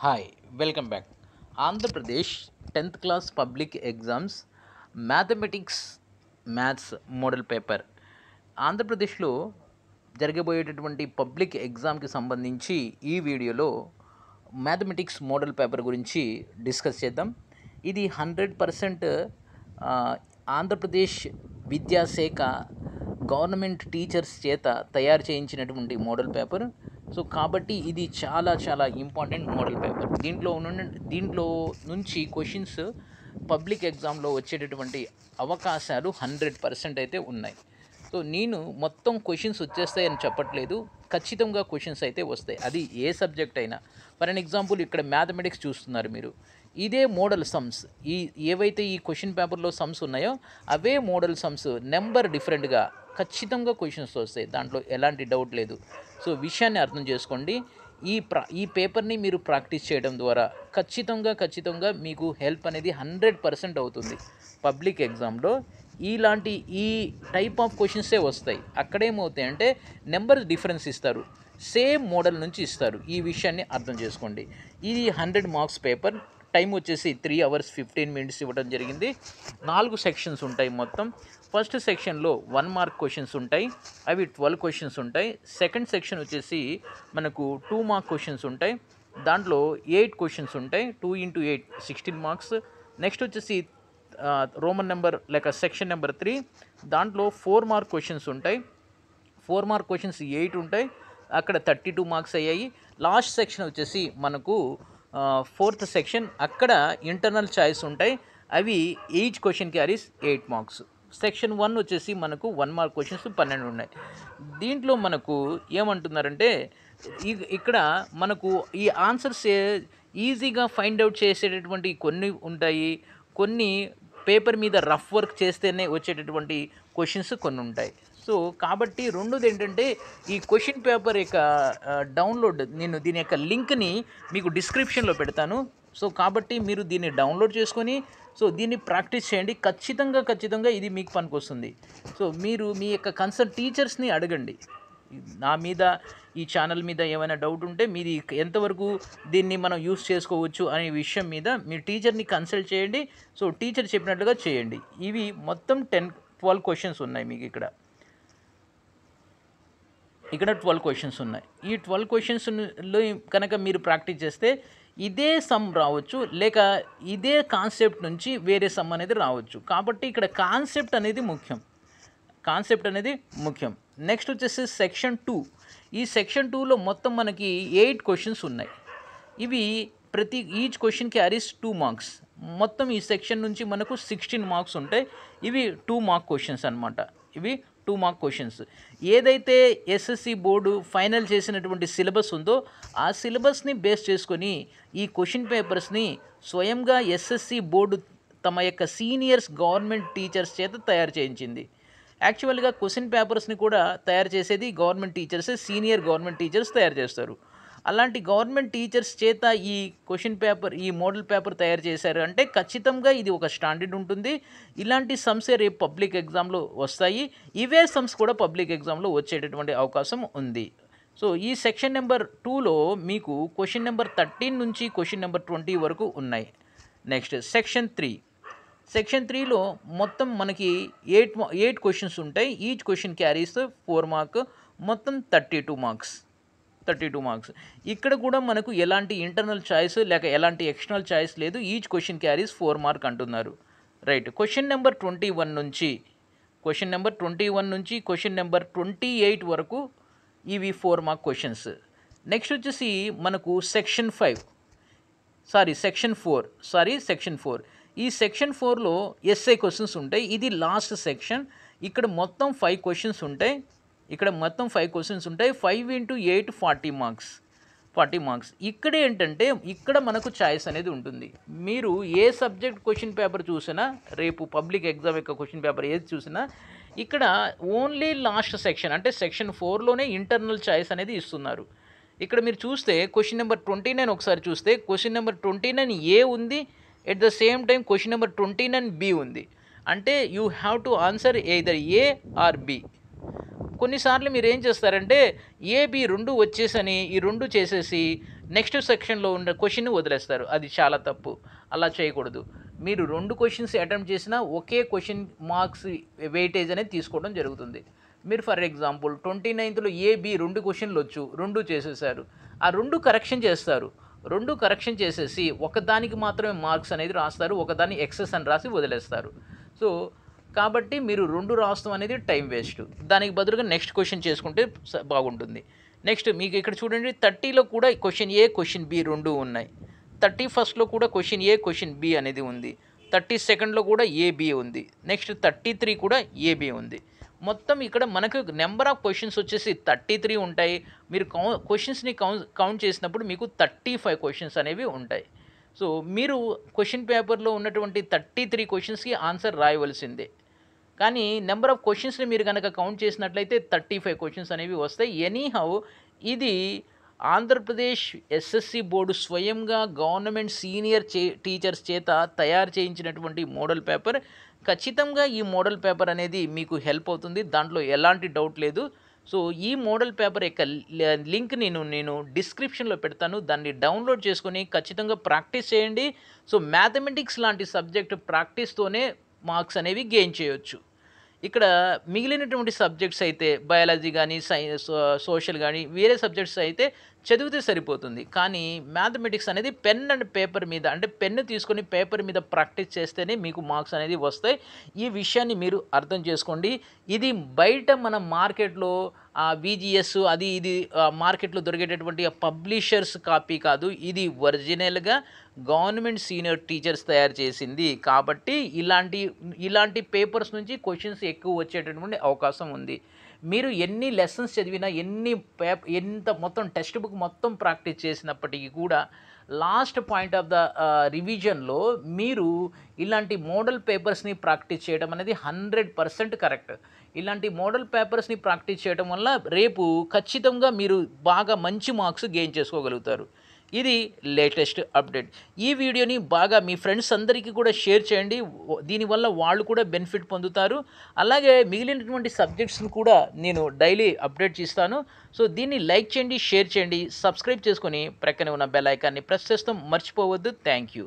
hi welcome back Andhra Pradesh tenth class public exams mathematics maths model paper ఆంధ్రప్రదేశ్లో జరగబోయేటటువంటి public ఎగ్జామ్కి సంబంధించి ఈ వీడియోలో మ్యాథమెటిక్స్ మోడల్ పేపర్ గురించి డిస్కస్ చేద్దాం ఇది హండ్రెడ్ పర్సెంట్ ఆంధ్రప్రదేశ్ విద్యాశాఖ గవర్నమెంట్ టీచర్స్ చేత తయారు చేయించినటువంటి మోడల్ పేపర్ సో కాబట్టి ఇది చాలా చాలా ఇంపార్టెంట్ మోడల్ పేపర్ దీంట్లో దీంట్లో నుంచి క్వశ్చన్స్ పబ్లిక్ ఎగ్జామ్లో వచ్చేటటువంటి అవకాశాలు హండ్రెడ్ పర్సెంట్ అయితే ఉన్నాయి సో నేను మొత్తం క్వశ్చన్స్ వచ్చేస్తాయి అని చెప్పట్లేదు ఖచ్చితంగా క్వశ్చన్స్ అయితే వస్తాయి అది ఏ సబ్జెక్ట్ అయినా ఫర్ అన్ ఎగ్జాంపుల్ ఇక్కడ మ్యాథమెటిక్స్ చూస్తున్నారు మీరు ఇదే మోడల్ సమ్స్ ఈ ఏవైతే ఈ క్వశ్చన్ పేపర్లో సమ్స్ ఉన్నాయో అవే మోడల్ సమ్స్ నెంబర్ డిఫరెంట్గా ఖచ్చితంగా క్వశ్చన్స్ వస్తాయి దాంట్లో ఎలాంటి డౌట్ లేదు సో విషయాన్ని అర్థం చేసుకోండి ఈ ప్రా ఈ పేపర్ని మీరు ప్రాక్టీస్ చేయడం ద్వారా ఖచ్చితంగా ఖచ్చితంగా మీకు హెల్ప్ అనేది హండ్రెడ్ పర్సెంట్ అవుతుంది పబ్లిక్ ఎగ్జామ్లో ఇలాంటి ఈ టైప్ ఆఫ్ క్వశ్చన్సే వస్తాయి అక్కడేమవుతాయి అంటే నెంబర్ డిఫరెన్స్ ఇస్తారు సేమ్ మోడల్ నుంచి ఇస్తారు ఈ విషయాన్ని అర్థం చేసుకోండి ఇది హండ్రెడ్ మార్క్స్ పేపర్ టైం వచ్చేసి త్రీ అవర్స్ ఫిఫ్టీన్ మినిట్స్ ఇవ్వడం జరిగింది నాలుగు సెక్షన్స్ ఉంటాయి మొత్తం ఫస్ట్ సెక్షన్లో వన్ మార్క్ క్వశ్చన్స్ ఉంటాయి అవి ట్వెల్వ్ క్వశ్చన్స్ ఉంటాయి సెకండ్ సెక్షన్ వచ్చేసి మనకు టూ మార్క్ క్వశ్చన్స్ ఉంటాయి దాంట్లో ఎయిట్ క్వశ్చన్స్ ఉంటాయి two into eight sixteen marks next వచ్చేసి రోమన్ నెంబర్ లేక సెక్షన్ నెంబర్ త్రీ దాంట్లో ఫోర్ మార్క్ క్వశ్చన్స్ ఉంటాయి ఫోర్ మార్క్ క్వశ్చన్స్ ఎయిట్ ఉంటాయి అక్కడ థర్టీ టూ మార్క్స్ అయ్యాయి లాస్ట్ సెక్షన్ వచ్చేసి మనకు ఫోర్త్ సెక్షన్ అక్కడ ఇంటర్నల్ చాయిస్ ఉంటాయి అవి each question carries eight marks section one వచ్చేసి మనకు వన్ మార్క్ క్వశ్చన్స్ పన్నెండు ఉన్నాయి దీంట్లో మనకు ఏమంటున్నారంటే ఇక్కడ మనకు ఈ ఆన్సర్స్ ఈజీగా ఫైండ్ అవుట్ చేసేటటువంటి కొన్ని ఉంటాయి కొన్ని పేపర్ మీద రఫ్ వర్క్ చేస్తేనే వచ్చేటటువంటి క్వశ్చన్స్ కొన్ని ఉంటాయి సో కాబట్టి రెండోది ఏంటంటే ఈ క్వశ్చన్ పేపర్ యొక్క డౌన్లోడ్ నేను దీని యొక్క లింక్ని మీకు డిస్క్రిప్షన్లో పెడతాను సో కాబట్టి మీరు దీన్ని డౌన్లోడ్ చేసుకొని సో దీన్ని ప్రాక్టీస్ చేయండి ఖచ్చితంగా ఖచ్చితంగా ఇది మీకు పనికొస్తుంది సో మీరు మీ యొక్క కన్సర్న్ టీచర్స్ని అడగండి నా మీద ఈ ఛానల్ మీద ఏమైనా డౌట్ ఉంటే మీది ఎంతవరకు దీన్ని మనం యూస్ చేసుకోవచ్చు అనే విషయం మీద మీ టీచర్ని కన్సల్ట్ చేయండి సో టీచర్ చెప్పినట్లుగా చేయండి ఇవి మొత్తం టెన్ ట్వెల్వ్ క్వశ్చన్స్ ఉన్నాయి మీకు ఇక్కడ ఇక్కడ ట్వెల్వ్ క్వశ్చన్స్ ఉన్నాయి ఈ ట్వెల్వ్ క్వశ్చన్స్లో కనుక మీరు ప్రాక్టీస్ చేస్తే ఇదే సమ్ రావచ్చు లేక ఇదే కాన్సెప్ట్ నుంచి వేరే సమ్ అనేది రావచ్చు కాబట్టి ఇక్కడ కాన్సెప్ట్ అనేది ముఖ్యం కాన్సెప్ట్ అనేది ముఖ్యం నెక్స్ట్ వచ్చేసి సెక్షన్ టూ ఈ సెక్షన్ టూలో మొత్తం మనకి ఎయిట్ క్వశ్చన్స్ ఉన్నాయి ఇవి ప్రతి ఈచ్ క్వశ్చన్కి క్యారీస్ టూ మార్క్స్ మొత్తం ఈ సెక్షన్ నుంచి మనకు సిక్స్టీన్ మార్క్స్ ఉంటాయి ఇవి టూ మార్క్ క్వశ్చన్స్ అనమాట ఇవి టూ మార్క్ క్వశ్చన్స్ ఏదైతే ఎస్ఎస్సి బోర్డు ఫైనల్ చేసినటువంటి సిలబస్ ఉందో ఆ సిలబస్ని బేస్ చేసుకొని ఈ క్వశ్చన్ పేపర్స్ని స్వయంగా ఎస్ఎస్సి బోర్డు తమ యొక్క సీనియర్స్ గవర్నమెంట్ టీచర్స్ చేత తయారు చేయించింది యాక్చువల్గా క్వశ్చన్ పేపర్స్ని కూడా తయారు చేసేది గవర్నమెంట్ టీచర్సే సీనియర్ గవర్నమెంట్ టీచర్స్ తయారు చేస్తారు అలాంటి గవర్నమెంట్ టీచర్స్ చేత ఈ క్వశ్చన్ పేపర్ ఈ మోడల్ పేపర్ తయారు చేశారు అంటే ఖచ్చితంగా ఇది ఒక స్టాండర్డ్ ఉంటుంది ఇలాంటి సమ్స్ రేపు పబ్లిక్ ఎగ్జామ్లో వస్తాయి ఇవే సమ్స్ కూడా పబ్లిక్ ఎగ్జామ్లో వచ్చేటటువంటి అవకాశం ఉంది సో ఈ సెక్షన్ నెంబర్ టూలో మీకు క్వశ్చన్ నెంబర్ థర్టీన్ నుంచి క్వశ్చన్ నెంబర్ ట్వంటీ వరకు ఉన్నాయి నెక్స్ట్ సెక్షన్ త్రీ సెక్షన్ త్రీలో మొత్తం మనకి ఎయిట్ ఎయిట్ క్వశ్చన్స్ ఉంటాయి each question carries four mark మొత్తం thirty two marks thirty two marks ఇక్కడ కూడా మనకు ఎలాంటి ఇంటర్నల్ చాయిస్ లేక ఎలాంటి ఎక్స్టర్నల్ చాయిస్ లేదు each question carries four mark అంటున్నారు right question number twenty one నుంచి క్వశ్చన్ నెంబర్ ట్వంటీ వన్ నుంచి క్వశ్చన్ నెంబర్ ట్వంటీ ఎయిట్ వరకు ఇవి ఫోర్ మార్క్ క్వశ్చన్స్ నెక్స్ట్ వచ్చేసి మనకు section five sorry section four sorry section four ఈ section ఫోర్లో SA questions ఉంటాయి ఇది లాస్ట్ సెక్షన్ ఇక్కడ మొత్తం ఫైవ్ క్వశ్చన్స్ ఉంటాయి ఇక్కడ మొత్తం ఫైవ్ క్వశ్చన్స్ ఉంటాయి five into eight forty marks forty marks ఇక్కడ ఏంటంటే ఇక్కడ మనకు ఛాయిస్ అనేది ఉంటుంది మీరు ఏ సబ్జెక్ట్ క్వశ్చన్ పేపర్ చూసినా రేపు పబ్లిక్ ఎగ్జామ్ యొక్క క్వశ్చన్ పేపర్ ఏది చూసినా ఇక్కడ ఓన్లీ లాస్ట్ సెక్షన్ అంటే సెక్షన్ ఫోర్లోనే ఇంటర్నల్ ఛాయిస్ అనేది ఇస్తున్నారు ఇక్కడ మీరు చూస్తే క్వశ్చన్ నెంబర్ ట్వంటీ నైన్ ఒకసారి చూస్తే question number twenty nine A ఉంది at the same time question number twenty nine B ఉంది అంటే you have to answer either A or B కొన్నిసార్లు మీరు ఏం చేస్తారంటే ఏబి రెండు వచ్చేసని ఈ రెండు చేసేసి నెక్స్ట్ సెక్షన్లో ఉన్న క్వశ్చన్ వదిలేస్తారు అది చాలా తప్పు అలా చేయకూడదు మీరు రెండు క్వశ్చన్స్ అటెంప్ట్ చేసినా ఒకే క్వశ్చన్ మార్క్స్ వెయిటేజ్ అనేది తీసుకోవడం జరుగుతుంది మీరు ఫర్ ఎగ్జాంపుల్ ట్వంటీ నైన్త్లో ఏబి రెండు క్వశ్చన్లు వచ్చు రెండు చేసేసారు ఆ రెండు కరెక్షన్ చేస్తారు రెండు కరెక్షన్ చేసేసి ఒకదానికి మాత్రమే మార్క్స్ అనేది రాస్తారు ఒకదాన్ని ఎక్సెస్ అని రాసి వదిలేస్తారు సో కాబట్టి మీరు రెండు రాస్తాం అనేది టైం వేస్ట్ దానికి బదులుగా నెక్స్ట్ క్వశ్చన్ చేసుకుంటే బాగుంటుంది నెక్స్ట్ మీకు ఇక్కడ చూడండి థర్టీలో కూడా క్వశ్చన్ ఏ క్వశ్చన్ బి రెండు ఉన్నాయి థర్టీ ఫస్ట్లో కూడా క్వశ్చన్ ఏ క్వశ్చన్ బి అనేది ఉంది థర్టీ సెకండ్లో కూడా ఏబి ఉంది నెక్స్ట్ థర్టీ త్రీ కూడా ఏబి ఉంది మొత్తం ఇక్కడ మనకు నెంబర్ ఆఫ్ క్వశ్చన్స్ వచ్చేసి థర్టీ త్రీ ఉంటాయి మీరు కౌ క్వశ్చన్స్ని కౌన్ కౌంట్ చేసినప్పుడు మీకు థర్టీ ఫైవ్ క్వశ్చన్స్ అనేవి ఉంటాయి సో మీరు క్వశ్చన్ పేపర్లో ఉన్నటువంటి థర్టీ త్రీ క్వశ్చన్స్కి ఆన్సర్ రాయవలసిందే కానీ నెంబర్ ఆఫ్ క్వశ్చన్స్ని మీరు కనుక కౌంట్ చేసినట్లయితే థర్టీ ఫైవ్ క్వశ్చన్స్ అనేవి వస్తాయి ఎనీహౌ ఇది ఆంధ్రప్రదేశ్ ఎస్ఎస్సి బోర్డు స్వయంగా గవర్నమెంట్ సీనియర్ చే టీచర్స్ చేత తయారు చేయించినటువంటి మోడల్ పేపర్ ఖచ్చితంగా ఈ మోడల్ పేపర్ అనేది మీకు హెల్ప్ అవుతుంది దాంట్లో ఎలాంటి డౌట్ లేదు సో ఈ మోడల్ పేపర్ యొక్క లింక్ నేను నేను డిస్క్రిప్షన్లో పెడతాను దాన్ని డౌన్లోడ్ చేసుకొని ఖచ్చితంగా ప్రాక్టీస్ చేయండి సో మ్యాథమెటిక్స్ లాంటి సబ్జెక్ట్ ప్రాక్టీస్తోనే మార్క్స్ అనేవి గెయిన్ చేయొచ్చు ఇక్కడ మిగిలినటువంటి సబ్జెక్ట్స్ అయితే బయాలజీ కానీ సై సోషల్ కానీ వేరే సబ్జెక్ట్స్ అయితే చదివితే సరిపోతుంది కానీ మ్యాథమెటిక్స్ అనేది పెన్ అండ్ పేపర్ మీద అంటే పెన్ను తీసుకొని పేపర్ మీద ప్రాక్టీస్ చేస్తేనే మీకు మార్క్స్ అనేది వస్తాయి ఈ విషయాన్ని మీరు అర్థం చేసుకోండి ఇది బయట మన మార్కెట్లో బీజిఎస్ అది ఇది మార్కెట్లో దొరికేటటువంటి పబ్లిషర్స్ కాపీ కాదు ఇది ఒరిజినల్గా గవర్నమెంట్ సీనియర్ టీచర్స్ తయారు చేసింది కాబట్టి ఇలాంటి ఇలాంటి పేపర్స్ నుంచి క్వశ్చన్స్ ఎక్కువ వచ్చేటటువంటి అవకాశం ఉంది మీరు ఎన్ని లెసన్స్ చదివినా ఎన్ని పేపర్ ఎంత మొత్తం టెక్స్ట్ బుక్ మొత్తం ప్రాక్టీస్ చేసినప్పటికీ కూడా లాస్ట్ పాయింట్ ఆఫ్ ద రివిజన్లో మీరు ఇలాంటి మోడల్ పేపర్స్ని ప్రాక్టీస్ చేయడం అనేది హండ్రెడ్ పర్సెంట్ కరెక్ట్ ఇలాంటి మోడల్ పేపర్స్ని ప్రాక్టీస్ చేయడం వల్ల రేపు ఖచ్చితంగా మీరు బాగా మంచి మార్క్స్ గెయిన్ చేసుకోగలుగుతారు ఇది లేటెస్ట్ అప్డేట్ ఈ వీడియోని బాగా మీ ఫ్రెండ్స్ అందరికీ కూడా షేర్ చేయండి దీనివల్ల వాళ్ళు కూడా బెనిఫిట్ పొందుతారు అలాగే మిగిలినటువంటి సబ్జెక్ట్స్ను కూడా నేను డైలీ అప్డేట్ చేస్తాను సో దీన్ని లైక్ చేయండి షేర్ చేయండి సబ్స్క్రైబ్ చేసుకొని ప్రక్కనే ఉన్న బెల్ ఐకాన్ని ప్రెస్ చేస్తాం మర్చిపోవద్దు థ్యాంక్ యూ